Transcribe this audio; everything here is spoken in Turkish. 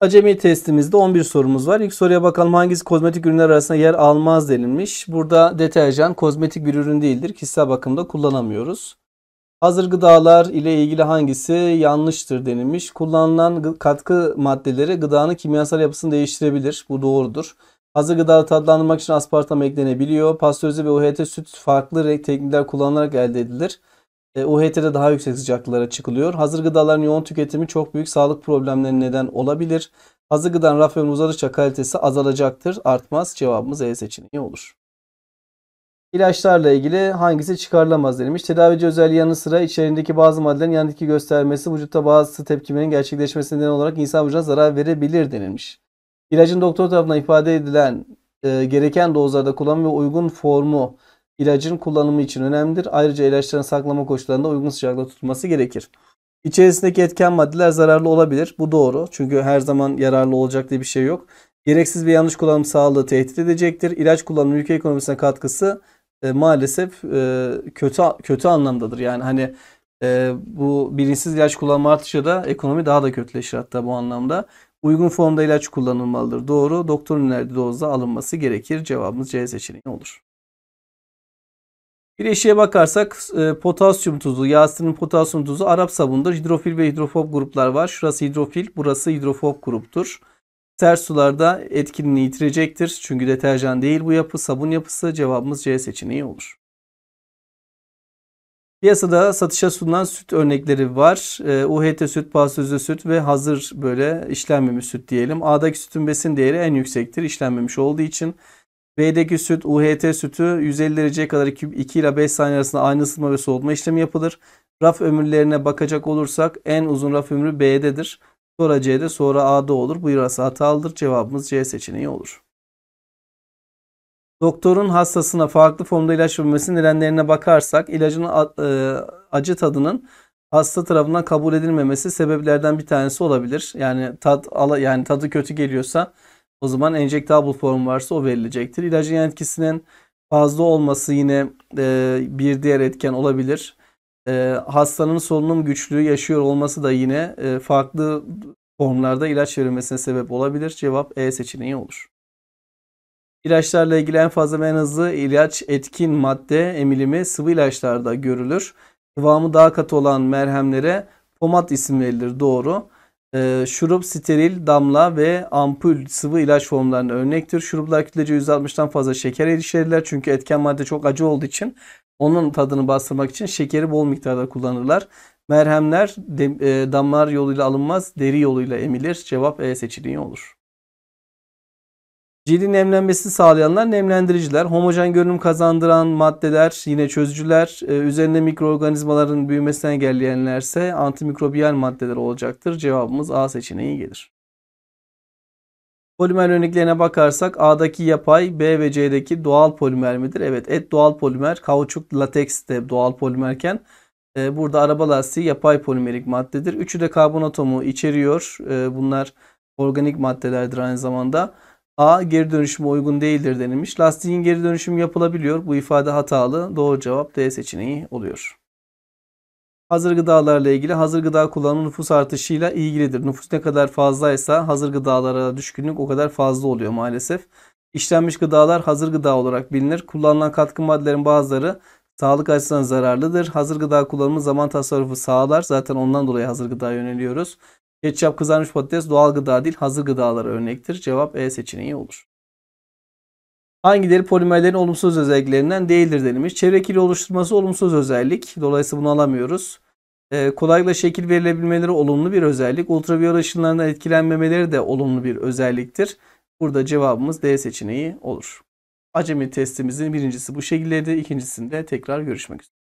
Acemi testimizde 11 sorumuz var. İlk soruya bakalım hangisi kozmetik ürünler arasında yer almaz denilmiş. Burada deterjan kozmetik bir ürün değildir. Kişisel bakımda kullanamıyoruz. Hazır gıdalar ile ilgili hangisi yanlıştır denilmiş. Kullanılan katkı maddeleri gıdanın kimyasal yapısını değiştirebilir. Bu doğrudur. Hazır gıda tatlandırmak için aspartam eklenebiliyor. Pastörize ve UHT süt farklı renk teknikler kullanılarak elde edilir. E, UHT'de daha yüksek sıcaklıklara çıkılıyor. Hazır gıdaların yoğun tüketimi çok büyük sağlık problemlerine neden olabilir. Hazır gıdan raf ömrü uzadıkça kalitesi azalacaktır, artmaz. Cevabımız E seçeneği olur. İlaçlarla ilgili hangisi çıkarılamaz denilmiş. Tedavici özelliği yanı sıra içerisindeki bazı maddelerin yanındaki göstermesi, vücutta bazı tepkimenin gerçekleşmesi nedeni olarak insan vücuduna zarar verebilir denilmiş. İlacın doktor tarafından ifade edilen e, gereken dozlarda kullanım ve uygun formu ilacın kullanımı için önemlidir. Ayrıca ilaçların saklama koşullarında uygun sıcaklıkta tutulması gerekir. İçerisindeki etken maddeler zararlı olabilir. Bu doğru. Çünkü her zaman yararlı olacak diye bir şey yok. Gereksiz ve yanlış kullanım sağlığı tehdit edecektir. İlaç kullanımı ülke ekonomisine katkısı e, maalesef e, kötü kötü anlamdadır. Yani hani e, bu bilinçsiz ilaç kullanımı artışı da ekonomi daha da kötüleşir hatta bu anlamda. Uygun formda ilaç kullanılmalıdır. Doğru. Doktorun önerdiği dozda alınması gerekir. Cevabımız C seçeneği olur. Bir eşiğe bakarsak e, potasyum tuzu, Yasin'in potasyum tuzu Arap sabunudur. Hidrofil ve hidrofob gruplar var. Şurası hidrofil, burası hidrofob gruptur. Sert sularda etkinliğini yitirecektir. Çünkü deterjan değil bu yapı, sabun yapısı. Cevabımız C seçeneği olur. Piyasada satışa sunulan süt örnekleri var. E, UHT süt, pasözlü süt ve hazır böyle işlenmemiş süt diyelim. A'daki sütün besin değeri en yüksektir işlenmemiş olduğu için. B'deki süt UHT sütü 150 dereceye kadar 2 ile 5 saniye arasında aynı ısıtma ve soğutma işlemi yapılır. Raf ömürlerine bakacak olursak en uzun raf ömrü B'dedir. Sonra C'de sonra A'da olur. Bu yarası hatalıdır. Cevabımız C seçeneği olur. Doktorun hastasına farklı formda ilaç vermesinin nedenlerine bakarsak ilacın e, acı tadının hasta tarafından kabul edilmemesi sebeplerden bir tanesi olabilir. Yani tat yani tadı kötü geliyorsa o zaman enjectable form varsa o verilecektir. İlacın yan etkisinin fazla olması yine e, bir diğer etken olabilir. E, hastanın solunum güçlüğü yaşıyor olması da yine e, farklı formlarda ilaç verilmesine sebep olabilir. Cevap E seçeneği olur. İlaçlarla ilgili en fazla ve en hızlı ilaç etkin madde emilimi sıvı ilaçlarda görülür. Kıvamı daha katı olan merhemlere pomat isim verilir. Doğru. E, şurup steril, damla ve ampul sıvı ilaç formlarına örnektir. Şuruplar kütlece %60'dan fazla şeker eriştirirler. Çünkü etken madde çok acı olduğu için onun tadını bastırmak için şekeri bol miktarda kullanırlar. Merhemler de, e, damlar yoluyla alınmaz, deri yoluyla emilir. Cevap E seçeneği olur. Cildin nemlenmesini sağlayanlar nemlendiriciler. Homojen görünüm kazandıran maddeler yine çözücüler. Ee, üzerinde mikroorganizmaların büyümesini engelleyenlerse antimikrobiyal maddeler olacaktır. Cevabımız A seçeneği gelir. Polimer örneklerine bakarsak A'daki yapay, B ve C'deki doğal polimer midir? Evet, et doğal polimer, kauçuk, lateks de doğal polimerken e, burada araba lastiği yapay polimerik maddedir. Üçü de karbon atomu içeriyor. E, bunlar organik maddelerdir aynı zamanda. A geri dönüşüme uygun değildir denilmiş. Lastiğin geri dönüşüm yapılabiliyor. Bu ifade hatalı. Doğru cevap D seçeneği oluyor. Hazır gıdalarla ilgili hazır gıda kullanımı nüfus artışıyla ilgilidir. Nüfus ne kadar fazlaysa hazır gıdalara düşkünlük o kadar fazla oluyor maalesef. İşlenmiş gıdalar hazır gıda olarak bilinir. Kullanılan katkı maddelerin bazıları sağlık açısından zararlıdır. Hazır gıda kullanımı zaman tasarrufu sağlar. Zaten ondan dolayı hazır gıda yöneliyoruz. Ketçap, kızarmış patates doğal gıda değil hazır gıdalara örnektir. Cevap E seçeneği olur. Hangileri polimerlerin olumsuz özelliklerinden değildir denilmiş. Çevre kili oluşturması olumsuz özellik. Dolayısıyla bunu alamıyoruz. Ee, kolaylıkla şekil verilebilmeleri olumlu bir özellik. Ultraviyole ışınlarından etkilenmemeleri de olumlu bir özelliktir. Burada cevabımız D seçeneği olur. Acemi testimizin birincisi bu şekilde, ikincisinde tekrar görüşmek üzere.